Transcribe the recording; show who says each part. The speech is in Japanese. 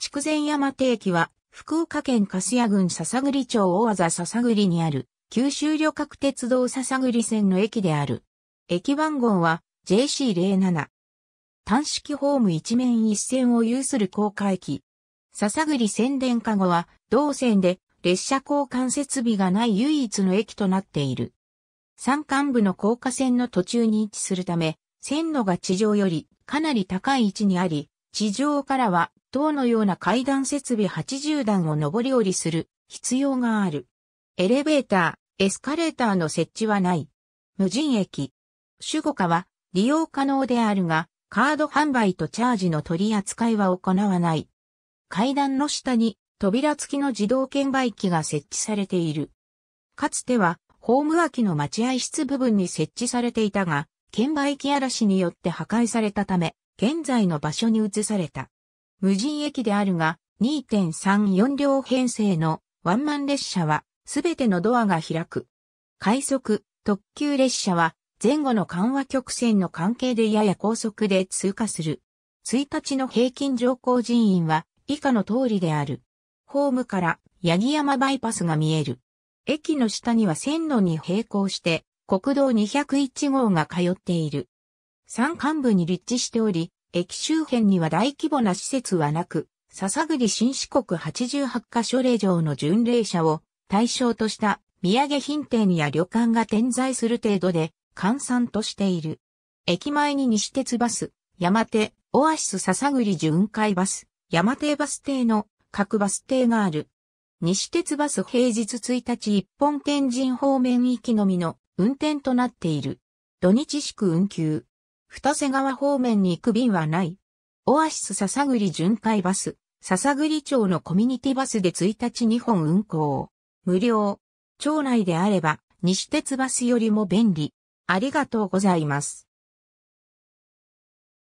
Speaker 1: 筑前山定期は、福岡県粕屋郡笹栗町大技笹栗にある、九州旅客鉄道笹栗線の駅である。駅番号は JC07。単式ホーム一面一線を有する高架駅。笹栗線電化後は、同線で列車交換設備がない唯一の駅となっている。山間部の高架線の途中に位置するため、線路が地上よりかなり高い位置にあり、地上からは塔のような階段設備80段を上り下りする必要がある。エレベーター、エスカレーターの設置はない。無人駅。主語課は利用可能であるが、カード販売とチャージの取り扱いは行わない。階段の下に扉付きの自動券売機が設置されている。かつては、ホーム脇の待合室部分に設置されていたが、券売機嵐によって破壊されたため、現在の場所に移された。無人駅であるが、2.34両編成のワンマン列車は、すべてのドアが開く。快速、特急列車は、前後の緩和曲線の関係でやや高速で通過する。1日の平均乗降人員は、以下の通りである。ホームから、八木山バイパスが見える。駅の下には線路に並行して、国道201号が通っている。山間部に立地しており、駅周辺には大規模な施設はなく、笹栗新四国88カ所令場の巡礼者を対象とした土産品店や旅館が点在する程度で、閑散としている。駅前に西鉄バス、山手、オアシス笹栗巡回バス、山手バス停の各バス停がある。西鉄バス平日1日一本天神方面行きのみの運転となっている。土日祝運休。二瀬川方面に行く便はない。オアシス笹栗巡回バス、笹栗町のコミュニティバスで1日2本運行。無料。町内であれば、西鉄バスよりも便利。ありがとうございます。